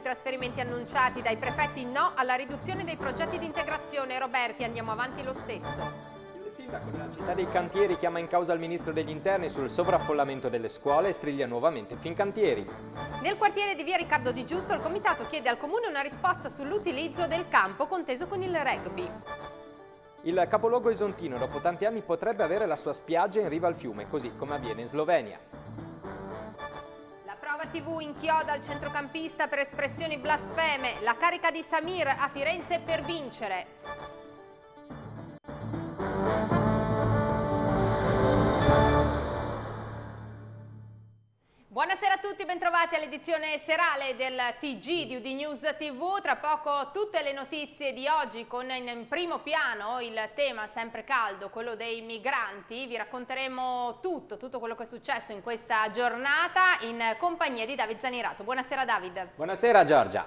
sui trasferimenti annunciati dai prefetti, no alla riduzione dei progetti di integrazione. Roberti, andiamo avanti lo stesso. Il sindaco della città dei cantieri chiama in causa il ministro degli interni sul sovraffollamento delle scuole e striglia nuovamente Fincantieri. Nel quartiere di via Riccardo Di Giusto il comitato chiede al comune una risposta sull'utilizzo del campo conteso con il rugby. Il capoluogo esontino dopo tanti anni potrebbe avere la sua spiaggia in riva al fiume, così come avviene in Slovenia. Genova TV inchioda al centrocampista per espressioni blasfeme, la carica di Samir a Firenze per vincere. tutti bentrovati all'edizione serale del TG di Udi News TV. Tra poco tutte le notizie di oggi con in primo piano il tema sempre caldo, quello dei migranti. Vi racconteremo tutto, tutto quello che è successo in questa giornata in compagnia di David Zanirato. Buonasera David. Buonasera Giorgia.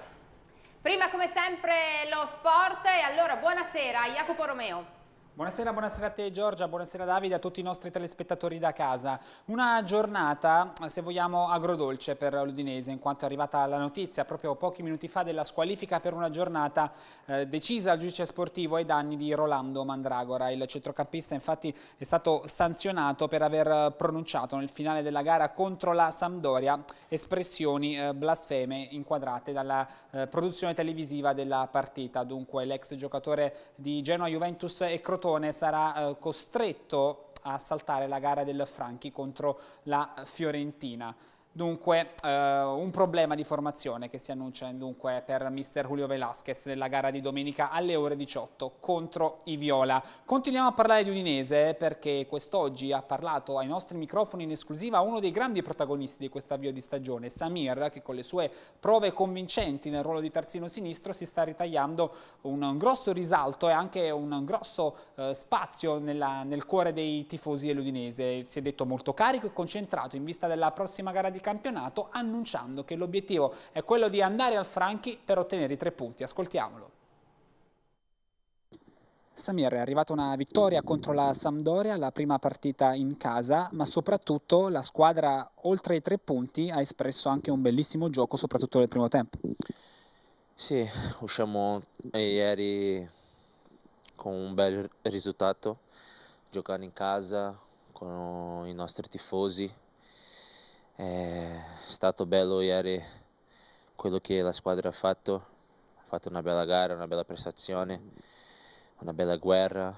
Prima come sempre lo sport e allora buonasera Jacopo Romeo. Buonasera, buonasera a te Giorgia, buonasera Davide, a tutti i nostri telespettatori da casa. Una giornata, se vogliamo, agrodolce per l'Udinese, in quanto è arrivata la notizia proprio pochi minuti fa della squalifica per una giornata eh, decisa al giudice sportivo ai danni di Rolando Mandragora. Il centrocampista infatti è stato sanzionato per aver pronunciato nel finale della gara contro la Sampdoria espressioni eh, blasfeme inquadrate dalla eh, produzione televisiva della partita. Dunque l'ex giocatore di Genoa Juventus e Crotone Crotone sarà eh, costretto a saltare la gara del Franchi contro la Fiorentina. Dunque eh, un problema di formazione che si annuncia dunque, per mister Julio Velasquez nella gara di domenica alle ore 18 contro i Viola. Continuiamo a parlare di Udinese perché quest'oggi ha parlato ai nostri microfoni in esclusiva uno dei grandi protagonisti di questo avvio di stagione, Samir, che con le sue prove convincenti nel ruolo di terzino sinistro si sta ritagliando un grosso risalto e anche un grosso eh, spazio nella, nel cuore dei tifosi dell'Udinese. Si è detto molto carico e concentrato in vista della prossima gara di campionato annunciando che l'obiettivo è quello di andare al Franchi per ottenere i tre punti. Ascoltiamolo. Samir, è arrivata una vittoria contro la Sampdoria, la prima partita in casa, ma soprattutto la squadra, oltre ai tre punti, ha espresso anche un bellissimo gioco, soprattutto nel primo tempo. Sì, usciamo ieri con un bel risultato, giocare in casa con i nostri tifosi è stato bello ieri quello che la squadra ha fatto, ha fatto una bella gara, una bella prestazione, una bella guerra,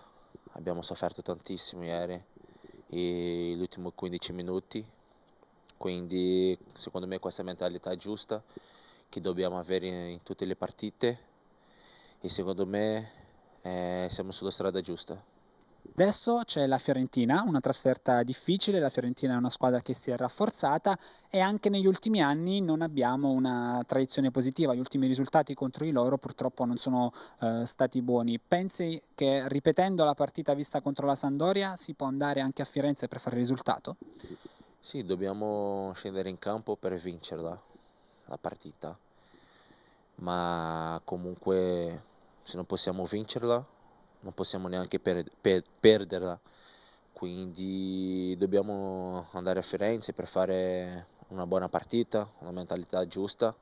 abbiamo sofferto tantissimo ieri e gli ultimi 15 minuti, quindi secondo me questa mentalità è giusta che dobbiamo avere in tutte le partite e secondo me eh, siamo sulla strada giusta. Adesso c'è la Fiorentina, una trasferta difficile, la Fiorentina è una squadra che si è rafforzata e anche negli ultimi anni non abbiamo una tradizione positiva, gli ultimi risultati contro di loro purtroppo non sono eh, stati buoni. Pensi che ripetendo la partita vista contro la Sandoria si può andare anche a Firenze per fare il risultato? Sì, dobbiamo scendere in campo per vincerla, la partita, ma comunque se non possiamo vincerla non possiamo neanche per, per, perderla. Quindi dobbiamo andare a Firenze per fare una buona partita, una mentalità giusta.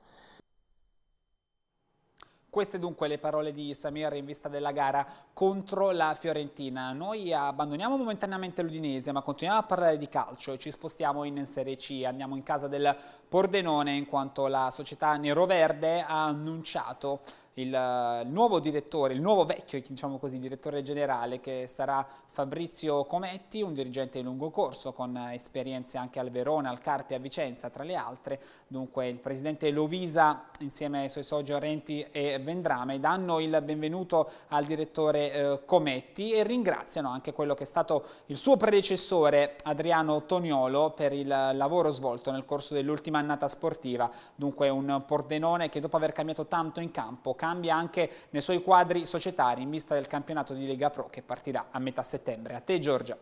Queste dunque le parole di Samir in vista della gara contro la Fiorentina. Noi abbandoniamo momentaneamente l'Udinese ma continuiamo a parlare di calcio e ci spostiamo in Serie C. Andiamo in casa del Pordenone in quanto la società neroverde ha annunciato il, eh, il nuovo direttore, il nuovo vecchio diciamo così, direttore generale che sarà Fabrizio Cometti, un dirigente di lungo corso con eh, esperienze anche al Verona, al Carpi, a Vicenza tra le altre. Dunque il presidente Lovisa insieme ai suoi soci Orenti e Vendrame danno il benvenuto al direttore eh, Cometti e ringraziano anche quello che è stato il suo predecessore Adriano Toniolo per il lavoro svolto nel corso dell'ultima annata sportiva. Dunque un Pordenone che dopo aver cambiato tanto in campo cambia anche nei suoi quadri societari in vista del campionato di Lega Pro che partirà a metà settembre. A te Giorgia.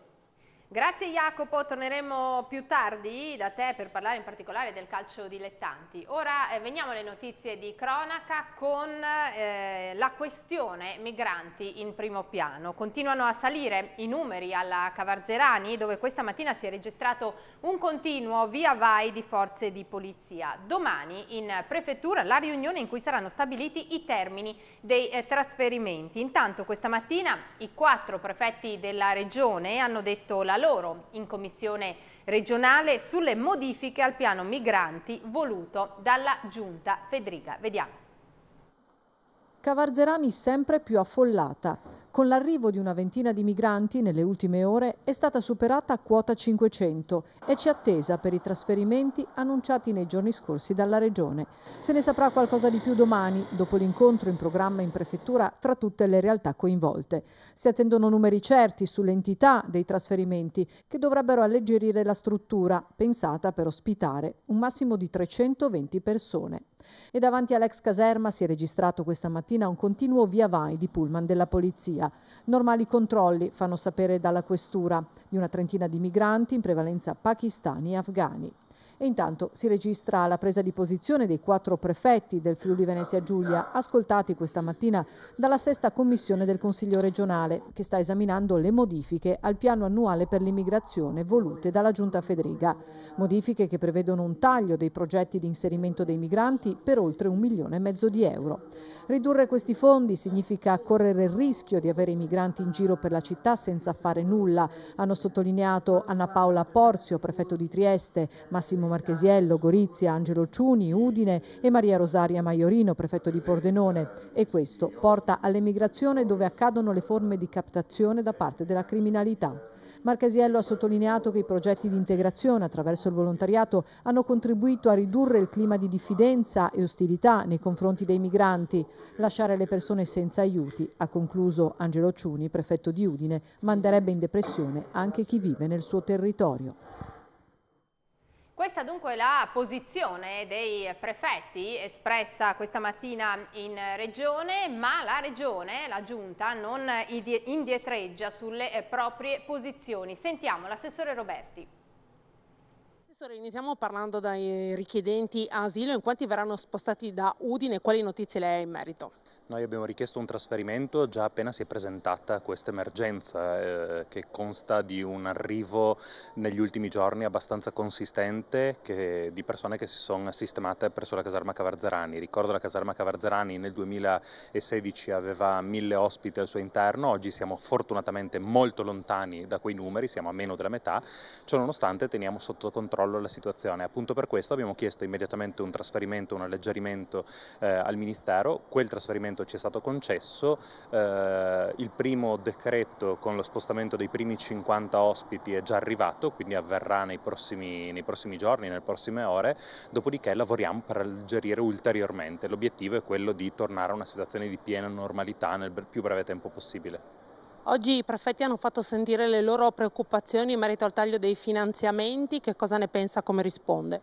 Grazie Jacopo, torneremo più tardi da te per parlare in particolare del calcio dilettanti. Ora eh, veniamo alle notizie di cronaca con eh, la questione migranti in primo piano. Continuano a salire i numeri alla Cavarzerani dove questa mattina si è registrato un continuo via vai di forze di polizia. Domani in prefettura la riunione in cui saranno stabiliti i termini dei eh, trasferimenti. Intanto questa mattina i quattro prefetti della regione hanno detto la loro in commissione regionale sulle modifiche al piano migranti voluto dalla giunta Federica. Vediamo. Cavarzerani sempre più affollata. Con l'arrivo di una ventina di migranti nelle ultime ore è stata superata quota 500 e c'è attesa per i trasferimenti annunciati nei giorni scorsi dalla Regione. Se ne saprà qualcosa di più domani, dopo l'incontro in programma in prefettura tra tutte le realtà coinvolte. Si attendono numeri certi sull'entità dei trasferimenti che dovrebbero alleggerire la struttura pensata per ospitare un massimo di 320 persone. E davanti all'ex caserma si è registrato questa mattina un continuo via vai di pullman della polizia. Normali controlli, fanno sapere dalla questura, di una trentina di migranti, in prevalenza pakistani e afghani. E intanto si registra la presa di posizione dei quattro prefetti del Friuli Venezia Giulia, ascoltati questa mattina dalla sesta commissione del Consiglio regionale, che sta esaminando le modifiche al piano annuale per l'immigrazione volute dalla Giunta Federica. Modifiche che prevedono un taglio dei progetti di inserimento dei migranti per oltre un milione e mezzo di euro. Ridurre questi fondi significa correre il rischio di avere i migranti in giro per la città senza fare nulla, hanno sottolineato Anna Paola Porzio, prefetto di Trieste, Massimo Marchesiello, Gorizia, Angelo Ciuni, Udine e Maria Rosaria Maiorino, prefetto di Pordenone. E questo porta all'emigrazione dove accadono le forme di captazione da parte della criminalità. Marchesiello ha sottolineato che i progetti di integrazione attraverso il volontariato hanno contribuito a ridurre il clima di diffidenza e ostilità nei confronti dei migranti, lasciare le persone senza aiuti, ha concluso Angelo Ciuni, prefetto di Udine, manderebbe in depressione anche chi vive nel suo territorio. Questa dunque è la posizione dei prefetti espressa questa mattina in Regione, ma la Regione, la Giunta, non indietreggia sulle proprie posizioni. Sentiamo l'assessore Roberti. Professore, iniziamo parlando dai richiedenti asilo, in quanti verranno spostati da Udine, quali notizie lei ha in merito? Noi abbiamo richiesto un trasferimento già appena si è presentata questa emergenza eh, che consta di un arrivo negli ultimi giorni abbastanza consistente che, di persone che si sono sistemate presso la caserma Cavarzerani. Ricordo la caserma Cavarzerani nel 2016 aveva mille ospiti al suo interno, oggi siamo fortunatamente molto lontani da quei numeri, siamo a meno della metà, ciononostante teniamo sotto controllo controllo della situazione. Appunto per questo abbiamo chiesto immediatamente un trasferimento, un alleggerimento eh, al Ministero, quel trasferimento ci è stato concesso, eh, il primo decreto con lo spostamento dei primi 50 ospiti è già arrivato, quindi avverrà nei prossimi, nei prossimi giorni, nelle prossime ore, dopodiché lavoriamo per alleggerire ulteriormente. L'obiettivo è quello di tornare a una situazione di piena normalità nel più breve tempo possibile. Oggi i prefetti hanno fatto sentire le loro preoccupazioni in merito al taglio dei finanziamenti, che cosa ne pensa, come risponde?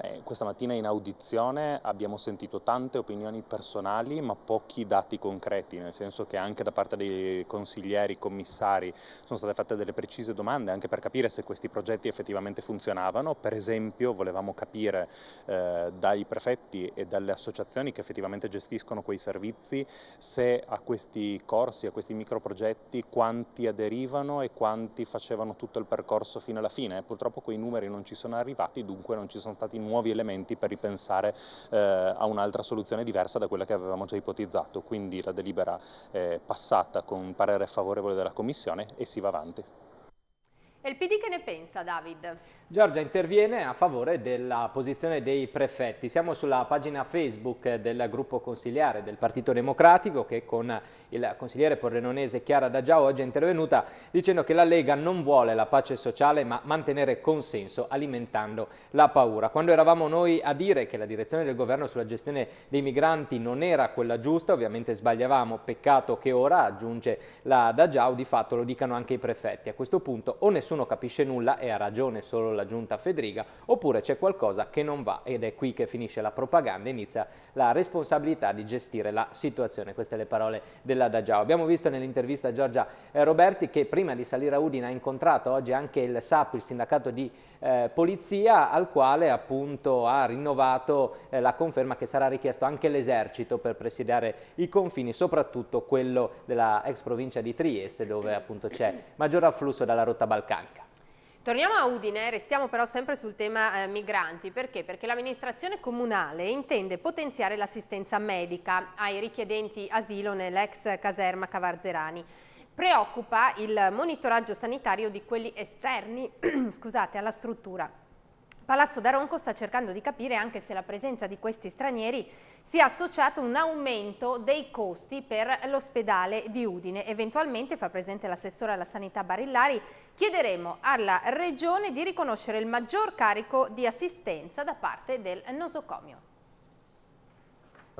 Eh, questa mattina in audizione abbiamo sentito tante opinioni personali ma pochi dati concreti, nel senso che anche da parte dei consiglieri, commissari sono state fatte delle precise domande anche per capire se questi progetti effettivamente funzionavano. Per esempio volevamo capire eh, dai prefetti e dalle associazioni che effettivamente gestiscono quei servizi se a questi corsi, a questi microprogetti quanti aderivano e quanti facevano tutto il percorso fino alla fine. Purtroppo quei numeri non ci sono arrivati, dunque non ci sono stati numeri nuovi elementi per ripensare eh, a un'altra soluzione diversa da quella che avevamo già ipotizzato, quindi la delibera è passata con un parere favorevole della Commissione e si va avanti. E il PD che ne pensa, David? Giorgia interviene a favore della posizione dei prefetti. Siamo sulla pagina Facebook del gruppo consigliare del Partito Democratico che con il consigliere porrenonese Chiara Dagiao oggi è intervenuta dicendo che la Lega non vuole la pace sociale ma mantenere consenso alimentando la paura. Quando eravamo noi a dire che la direzione del governo sulla gestione dei migranti non era quella giusta, ovviamente sbagliavamo, peccato che ora, aggiunge la Dagiao, di fatto lo dicano anche i prefetti. A questo punto o nessuno nessuno capisce nulla e ha ragione solo la giunta Fedriga, oppure c'è qualcosa che non va ed è qui che finisce la propaganda e inizia la responsabilità di gestire la situazione. Queste le parole della Dagiao. Abbiamo visto nell'intervista Giorgia eh, Roberti che prima di salire a Udine ha incontrato oggi anche il SAP, il sindacato di eh, polizia al quale appunto ha rinnovato eh, la conferma che sarà richiesto anche l'esercito per presidiare i confini, soprattutto quello della ex provincia di Trieste dove appunto c'è maggior afflusso dalla rotta balcanica. Torniamo a Udine, restiamo però sempre sul tema eh, migranti, perché? Perché l'amministrazione comunale intende potenziare l'assistenza medica ai richiedenti asilo nell'ex caserma Cavarzerani preoccupa il monitoraggio sanitario di quelli esterni scusate, alla struttura. Palazzo da Ronco sta cercando di capire anche se la presenza di questi stranieri sia associata a un aumento dei costi per l'ospedale di Udine. Eventualmente, fa presente l'assessore alla sanità Barillari, chiederemo alla Regione di riconoscere il maggior carico di assistenza da parte del nosocomio.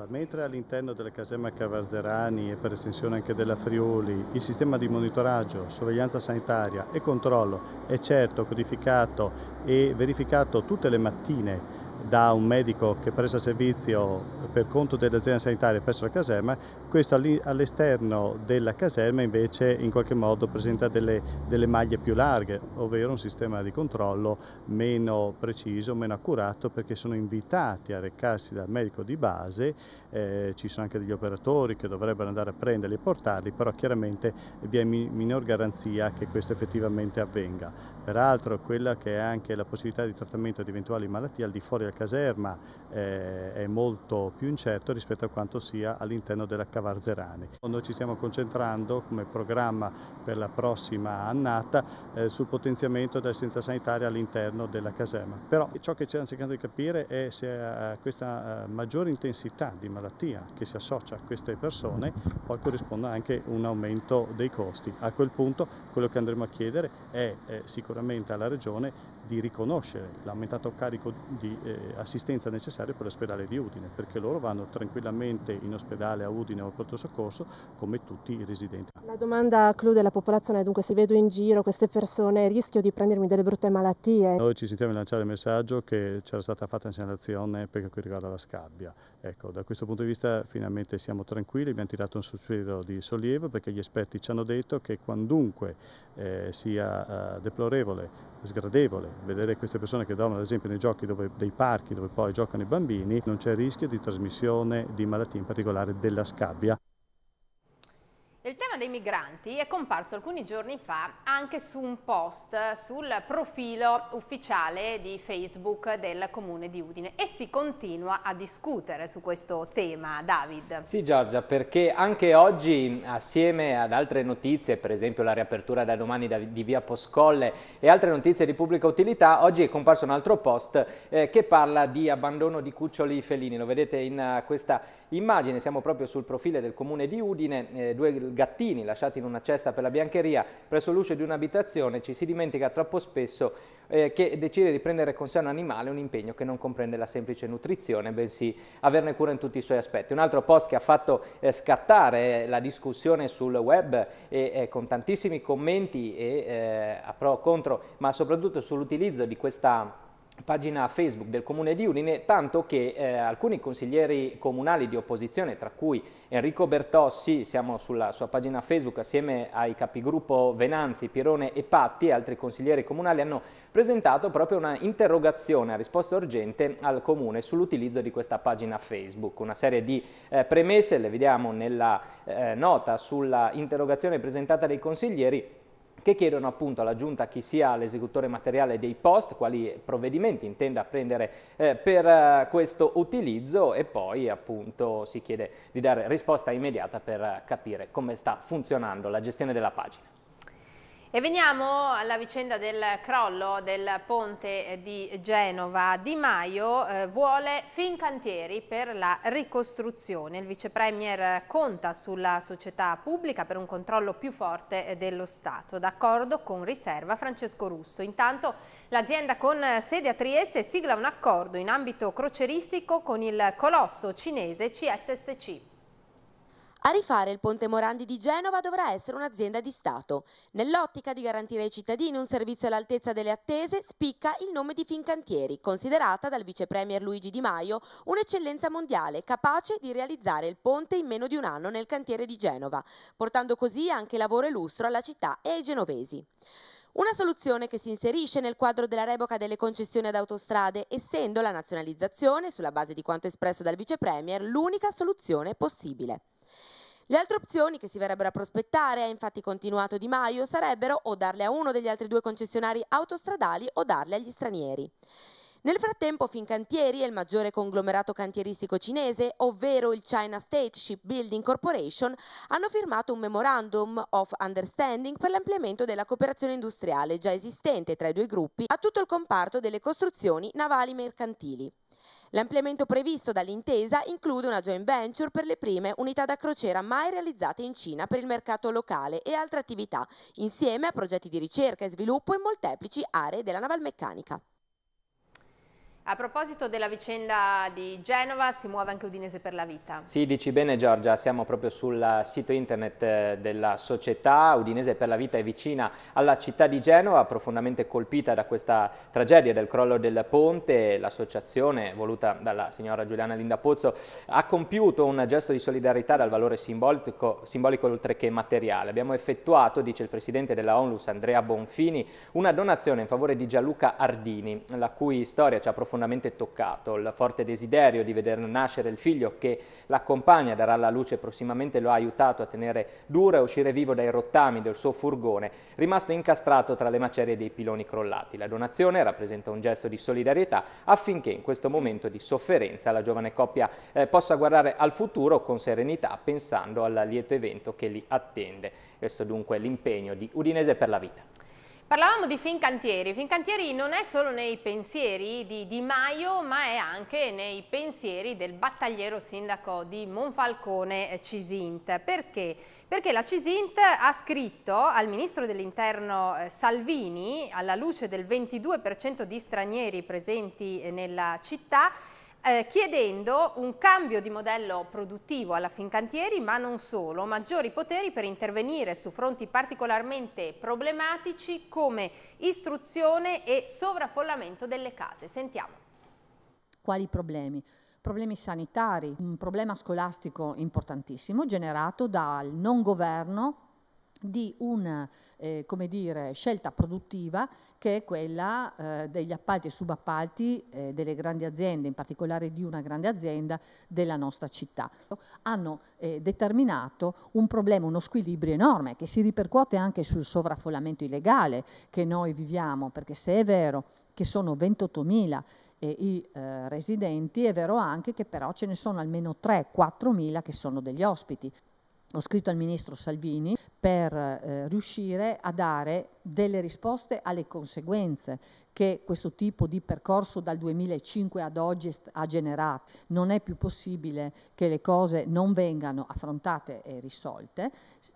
Mentre all'interno della caserma Cavarzerani e per estensione anche della Friuli il sistema di monitoraggio, sorveglianza sanitaria e controllo è certo codificato e verificato tutte le mattine da un medico che presta servizio per conto dell'azienda sanitaria presso la caserma, questo all'esterno della caserma invece in qualche modo presenta delle, delle maglie più larghe, ovvero un sistema di controllo meno preciso, meno accurato perché sono invitati a recarsi dal medico di base, eh, ci sono anche degli operatori che dovrebbero andare a prenderli e portarli, però chiaramente vi è minor garanzia che questo effettivamente avvenga. Peraltro quella che è anche la possibilità di trattamento di eventuali malattie al di fuori della caserma eh, è molto più incerto rispetto a quanto sia all'interno della Cavarzerani. Noi ci stiamo concentrando come programma per la prossima annata eh, sul potenziamento dell'assistenza sanitaria all'interno della caserma. Però ciò che ci stiamo cercando di capire è se eh, questa eh, maggiore intensità di malattia che si associa a queste persone poi corrisponde anche un aumento dei costi. A quel punto quello che andremo a chiedere è eh, sicuramente alla Regione di riconoscere l'aumentato carico di, eh, assistenza necessaria per l'ospedale di Udine, perché loro vanno tranquillamente in ospedale a Udine o al pronto soccorso come tutti i residenti. La domanda clou della popolazione è dunque se vedo in giro queste persone rischio di prendermi delle brutte malattie? Noi ci sentiamo lanciare il messaggio che c'era stata fatta una segnalazione per quanto riguarda la scabbia. Ecco, da questo punto di vista finalmente siamo tranquilli, abbiamo tirato un sospiro di sollievo perché gli esperti ci hanno detto che quandunque eh, sia eh, deplorevole, sgradevole vedere queste persone che dormono ad esempio nei giochi dove dei pari parchi dove poi giocano i bambini non c'è rischio di trasmissione di malattie, in particolare della scabbia dei migranti è comparso alcuni giorni fa anche su un post sul profilo ufficiale di Facebook del Comune di Udine e si continua a discutere su questo tema, David. Sì Giorgia, perché anche oggi assieme ad altre notizie, per esempio la riapertura da domani di via Poscolle e altre notizie di pubblica utilità, oggi è comparso un altro post eh, che parla di abbandono di cuccioli felini, lo vedete in uh, questa immagine, siamo proprio sul profilo del Comune di Udine, eh, due gattini bacchini lasciati in una cesta per la biancheria presso l'uscio di un'abitazione, ci si dimentica troppo spesso eh, che decide di prendere con sé un animale un impegno che non comprende la semplice nutrizione, bensì averne cura in tutti i suoi aspetti. Un altro post che ha fatto eh, scattare la discussione sul web e, eh, con tantissimi commenti e, eh, a pro contro, ma soprattutto sull'utilizzo di questa pagina Facebook del Comune di Udine, tanto che eh, alcuni consiglieri comunali di opposizione, tra cui Enrico Bertossi, siamo sulla sua pagina Facebook assieme ai capigruppo Venanzi, Pirone e Patti e altri consiglieri comunali, hanno presentato proprio una interrogazione a risposta urgente al Comune sull'utilizzo di questa pagina Facebook. Una serie di eh, premesse, le vediamo nella eh, nota sulla interrogazione presentata dai consiglieri, che chiedono appunto alla Giunta chi sia l'esecutore materiale dei post, quali provvedimenti intenda prendere eh, per eh, questo utilizzo e poi appunto si chiede di dare risposta immediata per eh, capire come sta funzionando la gestione della pagina. E veniamo alla vicenda del crollo del ponte eh, di Genova. Di Maio eh, vuole Fincantieri per la ricostruzione. Il vicepremier conta sulla società pubblica per un controllo più forte eh, dello Stato. D'accordo con riserva Francesco Russo. Intanto l'azienda con sede a Trieste sigla un accordo in ambito croceristico con il colosso cinese CSSC. A rifare il Ponte Morandi di Genova dovrà essere un'azienda di Stato. Nell'ottica di garantire ai cittadini un servizio all'altezza delle attese, spicca il nome di Fincantieri, considerata dal vicepremier Luigi Di Maio un'eccellenza mondiale capace di realizzare il ponte in meno di un anno nel cantiere di Genova, portando così anche lavoro e lustro alla città e ai genovesi. Una soluzione che si inserisce nel quadro della revoca delle concessioni ad autostrade, essendo la nazionalizzazione, sulla base di quanto espresso dal vicepremier, l'unica soluzione possibile. Le altre opzioni che si verrebbero a prospettare, ha infatti continuato Di Maio, sarebbero o darle a uno degli altri due concessionari autostradali o darle agli stranieri. Nel frattempo Fincantieri e il maggiore conglomerato cantieristico cinese, ovvero il China State Shipbuilding Corporation, hanno firmato un memorandum of understanding per l'ampliamento della cooperazione industriale già esistente tra i due gruppi a tutto il comparto delle costruzioni navali mercantili. L'ampliamento previsto dall'intesa include una joint venture per le prime unità da crociera mai realizzate in Cina per il mercato locale e altre attività, insieme a progetti di ricerca e sviluppo in molteplici aree della navalmeccanica. A proposito della vicenda di Genova, si muove anche Udinese per la vita. Sì, dici bene Giorgia, siamo proprio sul sito internet eh, della società. Udinese per la vita è vicina alla città di Genova, profondamente colpita da questa tragedia del crollo del ponte. L'associazione, voluta dalla signora Giuliana Linda Pozzo, ha compiuto un gesto di solidarietà dal valore simbolico, simbolico oltre che materiale. Abbiamo effettuato, dice il presidente della Onlus Andrea Bonfini, una donazione in favore di Gianluca Ardini, la cui storia ci ha profondamente profondamente toccato. Il forte desiderio di vedere nascere il figlio che l'accompagna, darà alla luce prossimamente, lo ha aiutato a tenere duro e uscire vivo dai rottami del suo furgone, rimasto incastrato tra le macerie dei piloni crollati. La donazione rappresenta un gesto di solidarietà affinché in questo momento di sofferenza la giovane coppia eh, possa guardare al futuro con serenità, pensando al lieto evento che li attende. Questo dunque l'impegno di Udinese per la vita. Parlavamo di Fincantieri, Fincantieri non è solo nei pensieri di Di Maio ma è anche nei pensieri del battagliero sindaco di Monfalcone eh, Cisint. Perché? Perché la Cisint ha scritto al ministro dell'interno eh, Salvini alla luce del 22% di stranieri presenti eh, nella città eh, chiedendo un cambio di modello produttivo alla Fincantieri, ma non solo, maggiori poteri per intervenire su fronti particolarmente problematici come istruzione e sovraffollamento delle case. Sentiamo. Quali problemi? problemi sanitari, un problema scolastico importantissimo generato dal non governo di una eh, dire, scelta produttiva che è quella eh, degli appalti e subappalti eh, delle grandi aziende, in particolare di una grande azienda della nostra città. Hanno eh, determinato un problema, uno squilibrio enorme che si ripercuote anche sul sovraffollamento illegale che noi viviamo, perché se è vero che sono 28.000 eh, i eh, residenti, è vero anche che però ce ne sono almeno 3-4 mila che sono degli ospiti ho scritto al ministro Salvini per eh, riuscire a dare delle risposte alle conseguenze che questo tipo di percorso dal 2005 ad oggi ha generato. Non è più possibile che le cose non vengano affrontate e risolte,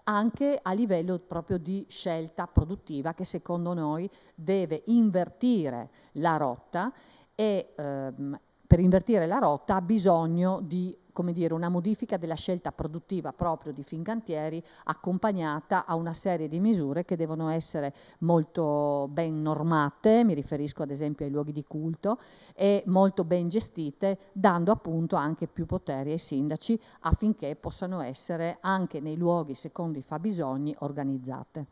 anche a livello proprio di scelta produttiva che secondo noi deve invertire la rotta e ehm, per invertire la rotta ha bisogno di dire, una modifica della scelta produttiva proprio di Fincantieri accompagnata a una serie di misure che devono essere molto ben normate, mi riferisco ad esempio ai luoghi di culto, e molto ben gestite, dando appunto anche più poteri ai sindaci affinché possano essere anche nei luoghi secondo i fabbisogni organizzate.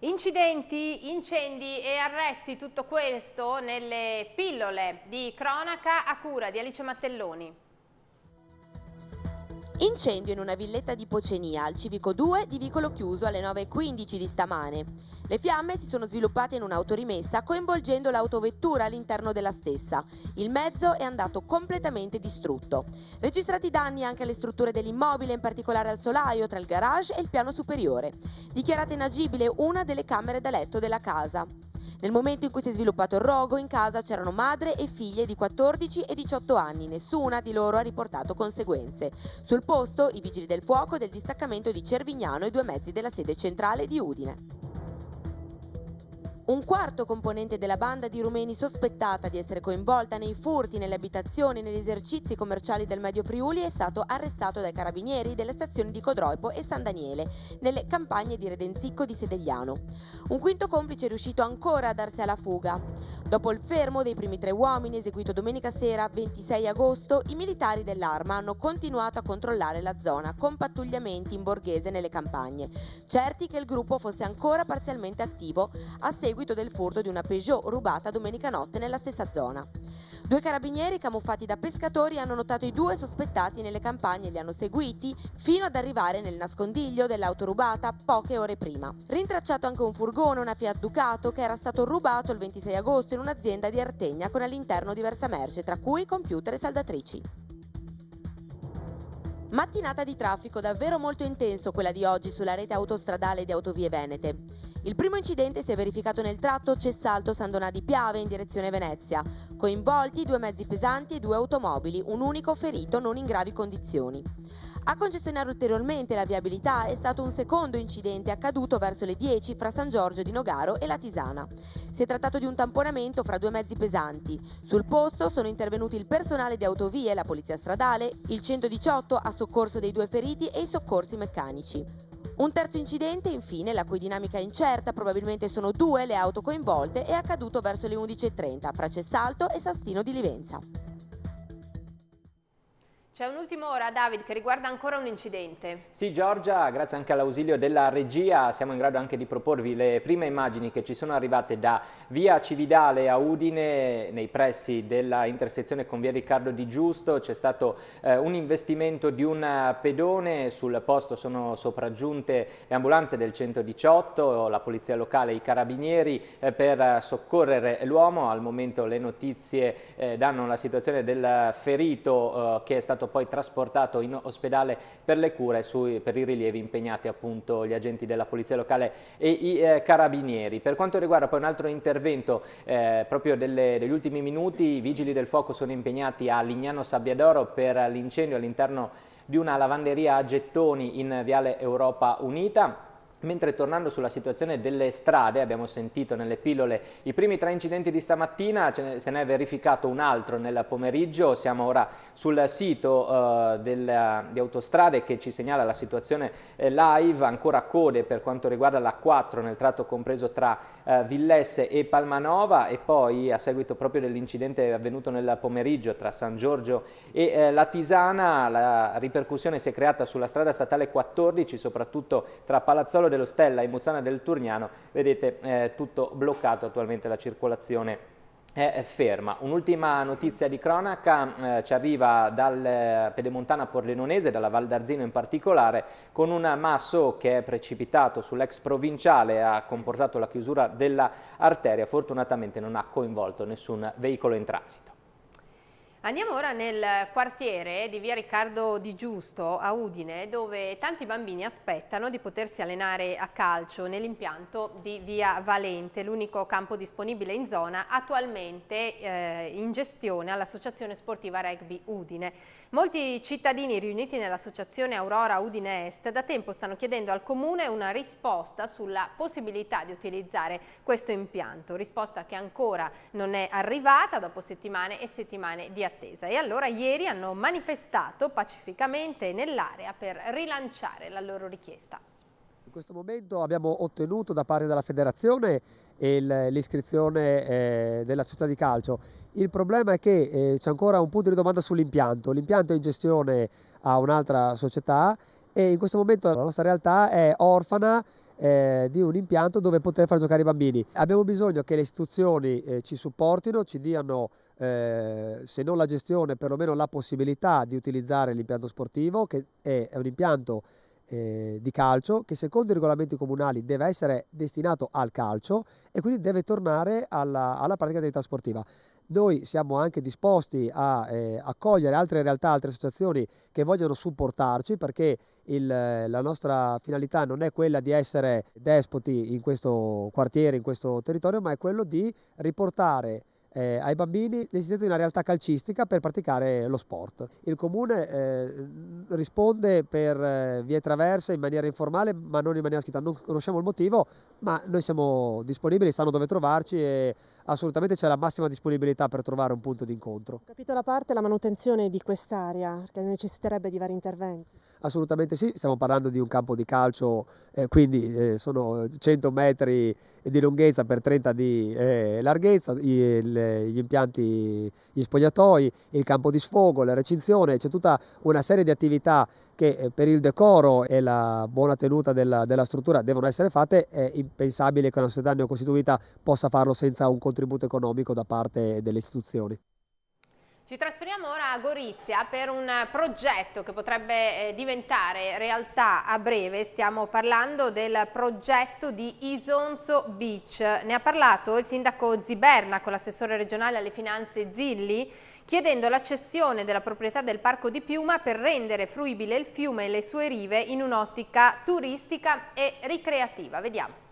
Incidenti, incendi e arresti, tutto questo nelle pillole di cronaca a cura di Alice Mattelloni. Incendio in una villetta di Pocenia, al civico 2 di Vicolo Chiuso alle 9.15 di stamane. Le fiamme si sono sviluppate in un'autorimessa coinvolgendo l'autovettura all'interno della stessa. Il mezzo è andato completamente distrutto. Registrati danni anche alle strutture dell'immobile, in particolare al solaio tra il garage e il piano superiore. Dichiarata inagibile una delle camere da letto della casa. Nel momento in cui si è sviluppato il rogo, in casa c'erano madre e figlie di 14 e 18 anni, nessuna di loro ha riportato conseguenze. Sul posto i vigili del fuoco del distaccamento di Cervignano e due mezzi della sede centrale di Udine. Un quarto componente della banda di rumeni sospettata di essere coinvolta nei furti nelle abitazioni e negli esercizi commerciali del Medio Friuli è stato arrestato dai carabinieri delle stazioni di Codroipo e San Daniele, nelle campagne di Redenzicco di Sedegliano. Un quinto complice è riuscito ancora a darsi alla fuga. Dopo il fermo dei primi tre uomini eseguito domenica sera 26 agosto, i militari dell'arma hanno continuato a controllare la zona con pattugliamenti in borghese nelle campagne, certi che il gruppo fosse ancora parzialmente attivo a seguito seguito del furto di una Peugeot rubata domenica notte nella stessa zona. Due carabinieri camuffati da pescatori hanno notato i due sospettati nelle campagne e li hanno seguiti fino ad arrivare nel nascondiglio dell'auto rubata poche ore prima. Rintracciato anche un furgone, una Fiat Ducato, che era stato rubato il 26 agosto in un'azienda di Artegna con all'interno diversa merce, tra cui computer e saldatrici. Mattinata di traffico davvero molto intenso quella di oggi sulla rete autostradale di Autovie Venete. Il primo incidente si è verificato nel tratto Cessalto San Donà di Piave in direzione Venezia, coinvolti due mezzi pesanti e due automobili, un unico ferito non in gravi condizioni. A congestionare ulteriormente la viabilità è stato un secondo incidente accaduto verso le 10 fra San Giorgio di Nogaro e la Tisana. Si è trattato di un tamponamento fra due mezzi pesanti. Sul posto sono intervenuti il personale di autovie, la polizia stradale, il 118 a soccorso dei due feriti e i soccorsi meccanici. Un terzo incidente, infine, la cui dinamica è incerta, probabilmente sono due le auto coinvolte, è accaduto verso le 11.30 fra Cessalto e Sastino di Livenza. C'è un'ultima ora, David, che riguarda ancora un incidente. Sì, Giorgia, grazie anche all'ausilio della regia siamo in grado anche di proporvi le prime immagini che ci sono arrivate da via Cividale a Udine, nei pressi della intersezione con via Riccardo Di Giusto. C'è stato eh, un investimento di un eh, pedone, sul posto sono sopraggiunte le ambulanze del 118, la polizia locale e i carabinieri eh, per eh, soccorrere l'uomo. Al momento le notizie eh, danno la situazione del ferito eh, che è stato stato poi trasportato in ospedale per le cure sui, per i rilievi impegnati appunto gli agenti della Polizia Locale e i eh, Carabinieri. Per quanto riguarda poi un altro intervento eh, proprio delle, degli ultimi minuti, i Vigili del Fuoco sono impegnati a Lignano Sabbiadoro per l'incendio all'interno di una lavanderia a gettoni in Viale Europa Unita. Mentre tornando sulla situazione delle strade, abbiamo sentito nelle pillole i primi tre incidenti di stamattina, ne, se ne è verificato un altro nel pomeriggio, siamo ora sul sito eh, del, di autostrade che ci segnala la situazione eh, live, ancora code per quanto riguarda la 4 nel tratto compreso tra eh, Villesse e Palmanova e poi a seguito proprio dell'incidente avvenuto nel pomeriggio tra San Giorgio e eh, la Tisana, la ripercussione si è creata sulla strada statale 14, soprattutto tra Palazzolo del dello Stella e Mozzana del Turniano, vedete eh, tutto bloccato attualmente la circolazione è ferma. Un'ultima notizia di cronaca eh, ci arriva dal eh, Pedemontana Porlenonese, dalla Val d'Arzino in particolare, con un masso che è precipitato sull'ex provinciale e ha comportato la chiusura dell'arteria, fortunatamente non ha coinvolto nessun veicolo in transito. Andiamo ora nel quartiere di via Riccardo di Giusto a Udine dove tanti bambini aspettano di potersi allenare a calcio nell'impianto di via Valente, l'unico campo disponibile in zona attualmente eh, in gestione all'Associazione Sportiva Rugby Udine. Molti cittadini riuniti nell'Associazione Aurora Udine Est da tempo stanno chiedendo al Comune una risposta sulla possibilità di utilizzare questo impianto, risposta che ancora non è arrivata dopo settimane e settimane di attività attesa e allora ieri hanno manifestato pacificamente nell'area per rilanciare la loro richiesta. In questo momento abbiamo ottenuto da parte della federazione l'iscrizione eh, della società di calcio. Il problema è che eh, c'è ancora un punto di domanda sull'impianto. L'impianto è in gestione a un'altra società e in questo momento la nostra realtà è orfana eh, di un impianto dove poter far giocare i bambini. Abbiamo bisogno che le istituzioni eh, ci supportino, ci diano eh, se non la gestione, perlomeno la possibilità di utilizzare l'impianto sportivo, che è, è un impianto eh, di calcio che secondo i regolamenti comunali deve essere destinato al calcio e quindi deve tornare alla, alla pratica dell'attività sportiva. Noi siamo anche disposti a eh, accogliere altre realtà, altre associazioni che vogliono supportarci perché il, la nostra finalità non è quella di essere despoti in questo quartiere, in questo territorio, ma è quello di riportare eh, ai bambini l'esistenza di una realtà calcistica per praticare lo sport. Il comune eh, risponde per eh, vie traverse in maniera informale ma non in maniera scritta, non conosciamo il motivo ma noi siamo disponibili, sanno dove trovarci e assolutamente c'è la massima disponibilità per trovare un punto d'incontro. Capito la parte la manutenzione di quest'area, che necessiterebbe di vari interventi. Assolutamente sì, stiamo parlando di un campo di calcio, eh, quindi eh, sono 100 metri di lunghezza per 30 di eh, larghezza, il, gli impianti, gli spogliatoi, il campo di sfogo, la recinzione, c'è tutta una serie di attività che eh, per il decoro e la buona tenuta della, della struttura devono essere fatte, è impensabile che una società neocostituita possa farlo senza un contributo economico da parte delle istituzioni. Ci trasferiamo ora a Gorizia per un progetto che potrebbe eh, diventare realtà a breve. Stiamo parlando del progetto di Isonzo Beach. Ne ha parlato il sindaco Ziberna con l'assessore regionale alle finanze Zilli chiedendo la cessione della proprietà del Parco di Piuma per rendere fruibile il fiume e le sue rive in un'ottica turistica e ricreativa. Vediamo.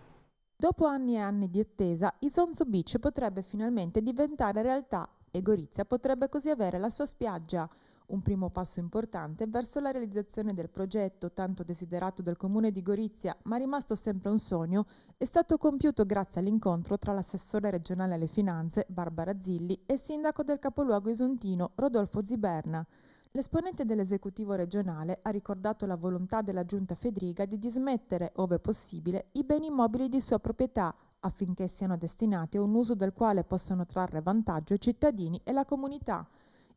Dopo anni e anni di attesa, Isonzo Beach potrebbe finalmente diventare realtà e Gorizia potrebbe così avere la sua spiaggia, un primo passo importante verso la realizzazione del progetto tanto desiderato dal comune di Gorizia, ma rimasto sempre un sogno, è stato compiuto grazie all'incontro tra l'assessore regionale alle finanze Barbara Zilli e il sindaco del capoluogo isontino, Rodolfo Ziberna. L'esponente dell'esecutivo regionale ha ricordato la volontà della giunta Fedriga di dismettere, ove possibile, i beni immobili di sua proprietà affinché siano destinati a un uso del quale possano trarre vantaggio i cittadini e la comunità.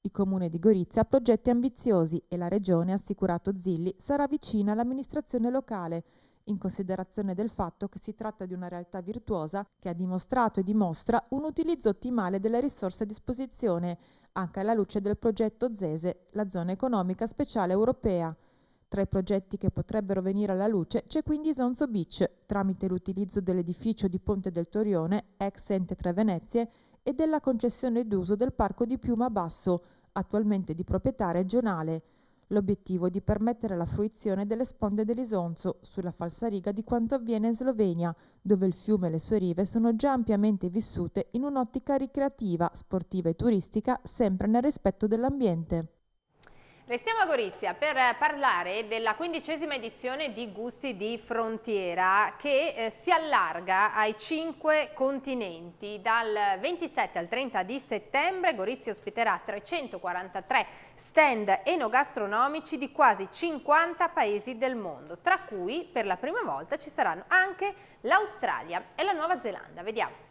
Il comune di Gorizia ha progetti ambiziosi e la regione, ha assicurato Zilli, sarà vicina all'amministrazione locale in considerazione del fatto che si tratta di una realtà virtuosa che ha dimostrato e dimostra un utilizzo ottimale delle risorse a disposizione, anche alla luce del progetto ZESE, la zona economica speciale europea. Tra i progetti che potrebbero venire alla luce c'è quindi Isonzo Beach, tramite l'utilizzo dell'edificio di Ponte del Torione, ex ente Tre Venezie, e della concessione d'uso del parco di Piuma Basso, attualmente di proprietà regionale. L'obiettivo è di permettere la fruizione delle sponde dell'Isonzo sulla falsariga di quanto avviene in Slovenia, dove il fiume e le sue rive sono già ampiamente vissute in un'ottica ricreativa, sportiva e turistica, sempre nel rispetto dell'ambiente. Restiamo a Gorizia per parlare della quindicesima edizione di Gusti di Frontiera che eh, si allarga ai cinque continenti. Dal 27 al 30 di settembre Gorizia ospiterà 343 stand enogastronomici di quasi 50 paesi del mondo, tra cui per la prima volta ci saranno anche l'Australia e la Nuova Zelanda. Vediamo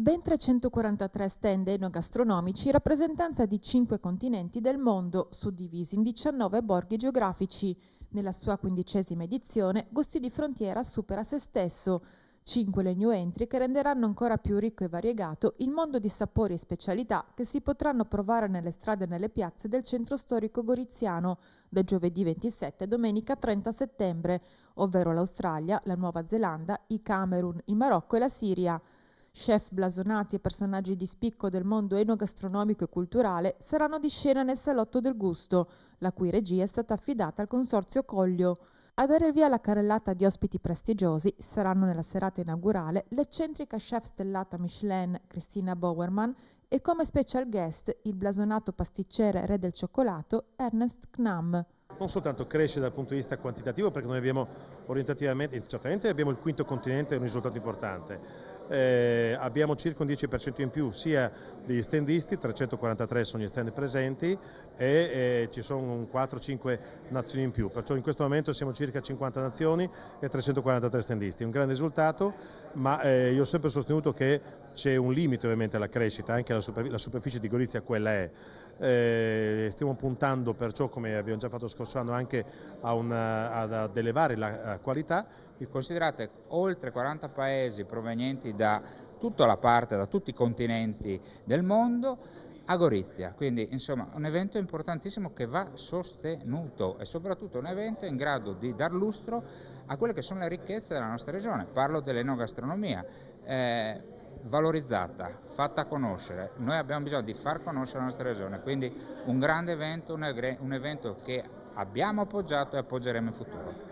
ben 343 stand enogastronomici, rappresentanza di 5 continenti del mondo, suddivisi in 19 borghi geografici. Nella sua quindicesima edizione, Gusti di Frontiera supera se stesso. 5 le new entry che renderanno ancora più ricco e variegato il mondo di sapori e specialità che si potranno provare nelle strade e nelle piazze del centro storico goriziano da giovedì 27 a domenica 30 settembre, ovvero l'Australia, la Nuova Zelanda, i Camerun, il Marocco e la Siria. Chef blasonati e personaggi di spicco del mondo enogastronomico e culturale saranno di scena nel Salotto del Gusto, la cui regia è stata affidata al Consorzio Coglio. A dare via alla carrellata di ospiti prestigiosi saranno nella serata inaugurale l'eccentrica chef stellata Michelin Cristina Bowerman e come special guest il blasonato pasticcere re del cioccolato Ernest Knam non soltanto cresce dal punto di vista quantitativo perché noi abbiamo orientativamente, certamente abbiamo il quinto continente, è un risultato importante, eh, abbiamo circa un 10% in più sia di standisti, 343 sono gli stand presenti e eh, ci sono 4-5 nazioni in più, perciò in questo momento siamo circa 50 nazioni e 343 standisti, un grande risultato ma eh, io ho sempre sostenuto che c'è un limite ovviamente alla crescita, anche la, superf la superficie di Gorizia quella è, eh, stiamo puntando perciò come abbiamo già fatto lo scorso anno anche a una, ad elevare la qualità Considerate oltre 40 paesi provenienti da tutta la parte, da tutti i continenti del mondo, a Gorizia, quindi insomma un evento importantissimo che va sostenuto e soprattutto un evento in grado di dar lustro a quelle che sono le ricchezze della nostra regione, parlo dell'enogastronomia, eh, valorizzata, fatta conoscere, noi abbiamo bisogno di far conoscere la nostra regione, quindi un grande evento, un, evento che abbiamo appoggiato e appoggeremo in futuro.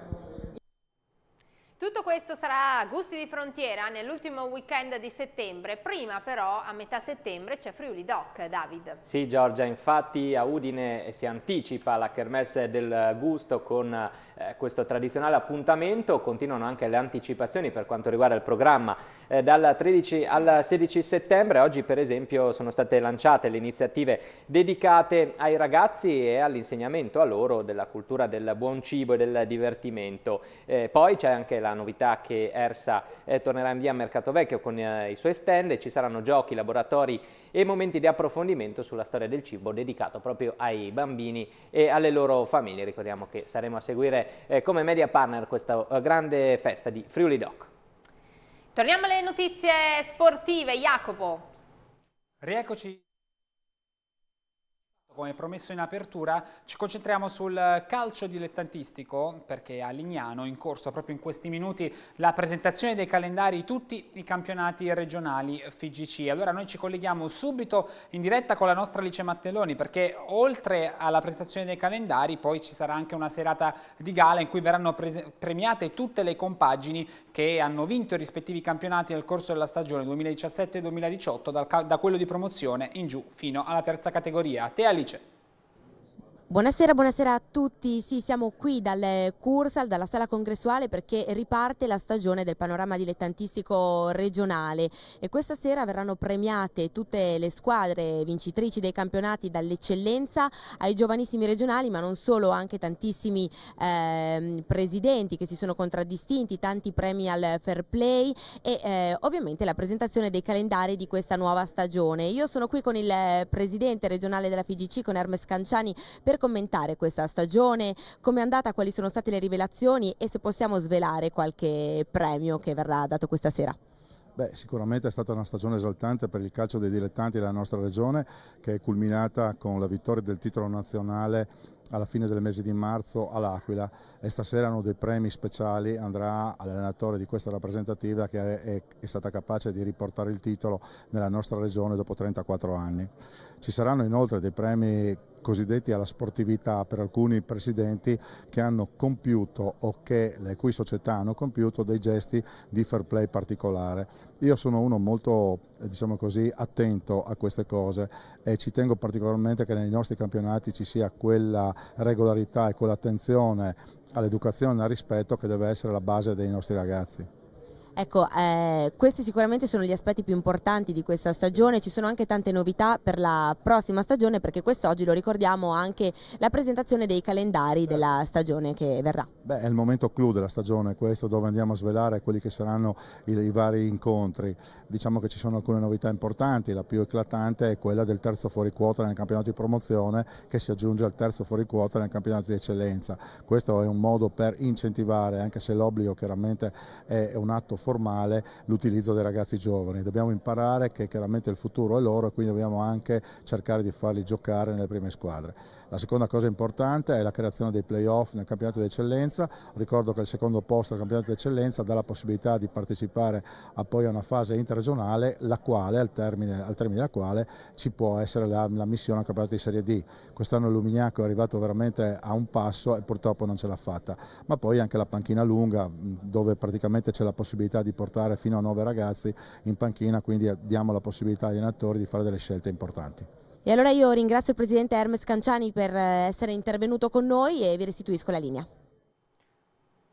Tutto questo sarà a gusti di frontiera nell'ultimo weekend di settembre, prima però a metà settembre c'è Friuli Doc, David. Sì Giorgia, infatti a Udine si anticipa la kermesse del gusto con eh, questo tradizionale appuntamento, continuano anche le anticipazioni per quanto riguarda il programma eh, dal 13 al 16 settembre, oggi per esempio sono state lanciate le iniziative dedicate ai ragazzi e all'insegnamento a loro della cultura del buon cibo e del divertimento. Eh, poi c'è anche la novità che ERSA eh, tornerà in via Mercato Vecchio con eh, i suoi stand e ci saranno giochi, laboratori e momenti di approfondimento sulla storia del cibo dedicato proprio ai bambini e alle loro famiglie. Ricordiamo che saremo a seguire eh, come media partner questa eh, grande festa di Friuli Doc. Torniamo alle notizie sportive, Jacopo. Rieccoci come promesso in apertura ci concentriamo sul calcio dilettantistico perché a Lignano in corso proprio in questi minuti la presentazione dei calendari di tutti i campionati regionali FIGC. Allora noi ci colleghiamo subito in diretta con la nostra Alice Mattelloni perché oltre alla presentazione dei calendari poi ci sarà anche una serata di gala in cui verranno premiate tutte le compagini che hanno vinto i rispettivi campionati nel corso della stagione 2017-2018 da quello di promozione in giù fino alla terza categoria. A te Alice dice? Buonasera, buonasera, a tutti. Sì, siamo qui dal Cursal, dalla sala congressuale perché riparte la stagione del panorama dilettantistico regionale e questa sera verranno premiate tutte le squadre vincitrici dei campionati dall'eccellenza ai giovanissimi regionali, ma non solo, anche tantissimi eh, presidenti che si sono contraddistinti, tanti premi al fair play e eh, ovviamente la presentazione dei calendari di questa nuova stagione. Io sono qui con il presidente regionale della FIGC, con Hermes Canciani, per per commentare questa stagione, come è andata, quali sono state le rivelazioni e se possiamo svelare qualche premio che verrà dato questa sera. Beh, sicuramente è stata una stagione esaltante per il calcio dei dilettanti della nostra regione che è culminata con la vittoria del titolo nazionale alla fine del mese di marzo all'Aquila e stasera uno dei premi speciali andrà all'allenatore di questa rappresentativa che è, è stata capace di riportare il titolo nella nostra regione dopo 34 anni. Ci saranno inoltre dei premi cosiddetti alla sportività per alcuni presidenti che hanno compiuto o che le cui società hanno compiuto dei gesti di fair play particolare. Io sono uno molto eh, diciamo così, attento a queste cose e ci tengo particolarmente che nei nostri campionati ci sia quella regolarità e quell'attenzione all'educazione e al rispetto che deve essere la base dei nostri ragazzi. Ecco, eh, questi sicuramente sono gli aspetti più importanti di questa stagione, ci sono anche tante novità per la prossima stagione perché quest'oggi, lo ricordiamo, anche la presentazione dei calendari certo. della stagione che verrà. Beh, è il momento clou della stagione questo, dove andiamo a svelare quelli che saranno i, i vari incontri. Diciamo che ci sono alcune novità importanti, la più eclatante è quella del terzo fuori quota nel campionato di promozione che si aggiunge al terzo fuori quota nel campionato di eccellenza. Questo è un modo per incentivare, anche se l'obbligo chiaramente è un atto formale l'utilizzo dei ragazzi giovani. Dobbiamo imparare che chiaramente il futuro è loro e quindi dobbiamo anche cercare di farli giocare nelle prime squadre. La seconda cosa importante è la creazione dei playoff nel campionato d'eccellenza. Ricordo che il secondo posto del campionato d'eccellenza dà la possibilità di partecipare a poi a una fase interregionale, la quale, al, termine, al termine della quale ci può essere la, la missione al campionato di Serie D. Quest'anno Lumignaco è arrivato veramente a un passo e purtroppo non ce l'ha fatta. Ma poi anche la panchina lunga, dove praticamente c'è la possibilità possibilità di portare fino a 9 ragazzi in panchina, quindi diamo la possibilità agli allenatori di fare delle scelte importanti. E allora io ringrazio il presidente Hermes Canciani per eh, essere intervenuto con noi e vi restituisco la linea.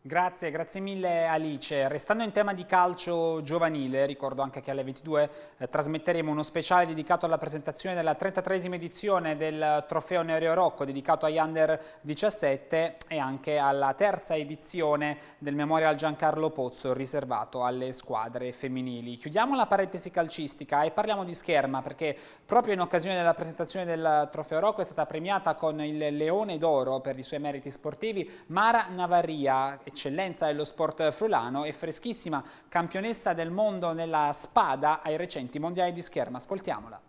Grazie, grazie mille Alice. Restando in tema di calcio giovanile, ricordo anche che alle 22 eh, trasmetteremo uno speciale dedicato alla presentazione della 33esima edizione del trofeo Nereo Rocco dedicato agli Under 17 e anche alla terza edizione del Memorial Giancarlo Pozzo riservato alle squadre femminili. Chiudiamo la parentesi calcistica e parliamo di scherma perché proprio in occasione della presentazione del trofeo Rocco è stata premiata con il Leone d'Oro per i suoi meriti sportivi Mara Navarria eccellenza dello sport frulano e freschissima campionessa del mondo nella spada ai recenti mondiali di scherma. Ascoltiamola.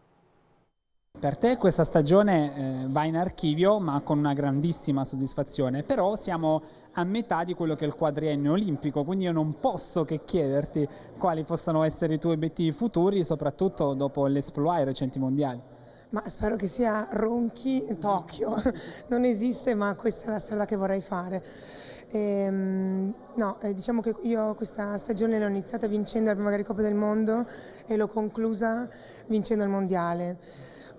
Per te questa stagione eh, va in archivio ma con una grandissima soddisfazione, però siamo a metà di quello che è il quadriennio olimpico, quindi io non posso che chiederti quali possano essere i tuoi obiettivi futuri, soprattutto dopo l'esploit ai recenti mondiali. Ma spero che sia Ronchi Tokyo, non esiste ma questa è la strada che vorrei fare. E, ehm, no, eh, diciamo che io questa stagione l'ho iniziata vincendo la prima Coppa del Mondo e l'ho conclusa vincendo il Mondiale.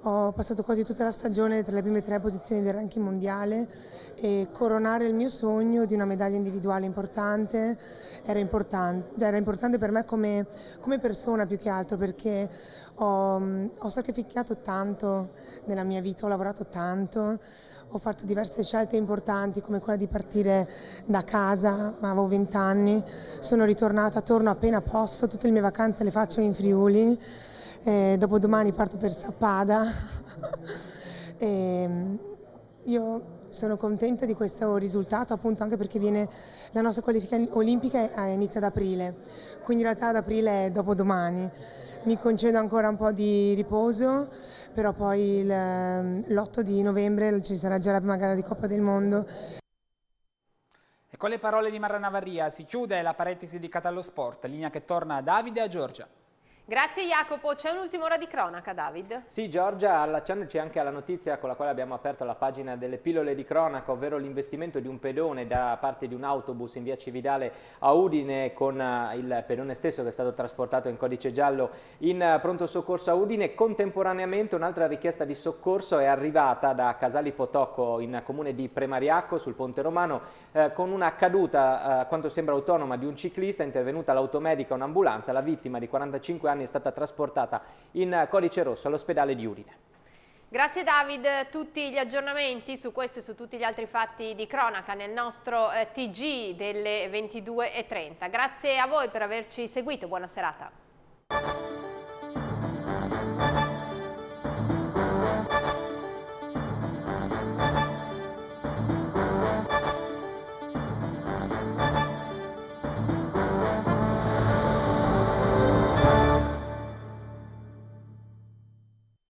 Ho passato quasi tutta la stagione tra le prime tre posizioni del ranking mondiale e coronare il mio sogno di una medaglia individuale importante era importante, cioè era importante per me come, come, persona più che altro perché ho, mm, ho sacrificato tanto nella mia vita, ho lavorato tanto, ho fatto diverse scelte importanti come quella di partire da casa, avevo 20 anni, sono ritornata, torno appena posso, tutte le mie vacanze le faccio in Friuli, e dopodomani parto per Sappada. Mm, io sono contenta di questo risultato appunto anche perché viene, la nostra qualifica olimpica eh, inizia ad aprile, quindi in realtà ad aprile è dopodomani. Mi concedo ancora un po' di riposo però poi l'8 ehm, di novembre ci sarà già la prima gara di Coppa del Mondo. E con le parole di Marra Navarria si chiude la parentesi dedicata allo sport, linea che torna a Davide e a Giorgia. Grazie Jacopo, c'è un'ultima ora di cronaca David. Sì Giorgia, allacciandoci anche alla notizia con la quale abbiamo aperto la pagina delle pillole di cronaca, ovvero l'investimento di un pedone da parte di un autobus in via Cividale a Udine con eh, il pedone stesso che è stato trasportato in codice giallo in eh, pronto soccorso a Udine, contemporaneamente un'altra richiesta di soccorso è arrivata da Casali Potocco in comune di Premariacco sul Ponte Romano eh, con una caduta eh, quanto sembra autonoma di un ciclista, intervenuta l'automedica un'ambulanza, la vittima di 45 anni anni è stata trasportata in codice rosso all'ospedale di Udine. Grazie David, tutti gli aggiornamenti su questo e su tutti gli altri fatti di cronaca nel nostro eh, TG delle 22.30. Grazie a voi per averci seguito, buona serata.